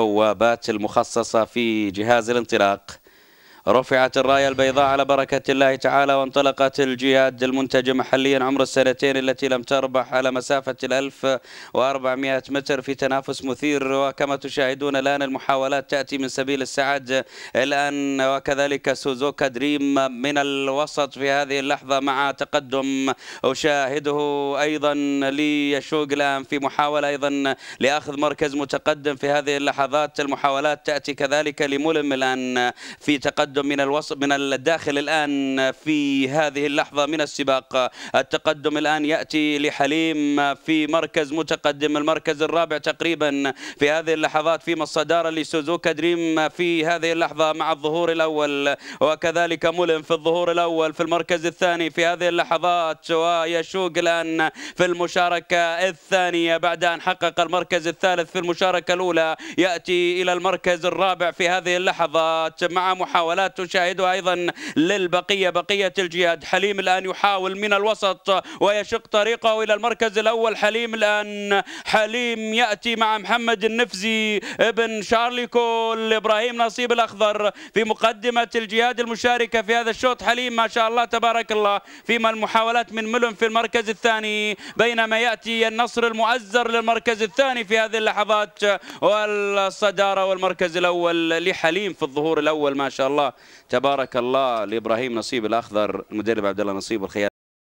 البوابات المخصصة في جهاز الانطلاق رفعت الراية البيضاء على بركة الله تعالى وانطلقت الجياد المنتج محليا عمر السنتين التي لم تربح على مسافة الألف وأربعمائة متر في تنافس مثير وكما تشاهدون الآن المحاولات تأتي من سبيل السعد الآن وكذلك سوزوكا دريم من الوسط في هذه اللحظة مع تقدم أشاهده أيضا ليشوق الآن في محاولة أيضا لأخذ مركز متقدم في هذه اللحظات المحاولات تأتي كذلك لملم الآن في تقدم التقدم من الوسط من الداخل الآن في هذه اللحظة من السباق التقدم الآن يأتي لحليم في مركز متقدم المركز الرابع تقريبا في هذه اللحظات فيما الصدارة لسوزوكا دريم في هذه اللحظة مع الظهور الأول وكذلك مولن في الظهور الأول في المركز الثاني في هذه اللحظات ويشوق الآن في المشاركة الثانية بعد أن حقق المركز الثالث في المشاركة الأولى يأتي إلى المركز الرابع في هذه اللحظات مع محاولات المشاهدات تشاهدها أيضا للبقية بقية الجهاد حليم الآن يحاول من الوسط ويشق طريقه إلى المركز الأول حليم الآن حليم يأتي مع محمد النفزي ابن شارلي كول إبراهيم نصيب الأخضر في مقدمة الجهاد المشاركة في هذا الشوط حليم ما شاء الله تبارك الله فيما المحاولات من ملم في المركز الثاني بينما يأتي النصر المؤزر للمركز الثاني في هذه اللحظات والصدارة والمركز الأول لحليم في الظهور الأول ما شاء الله تبارك الله لابراهيم نصيب الاخضر المدرب عبد الله نصيب الخيار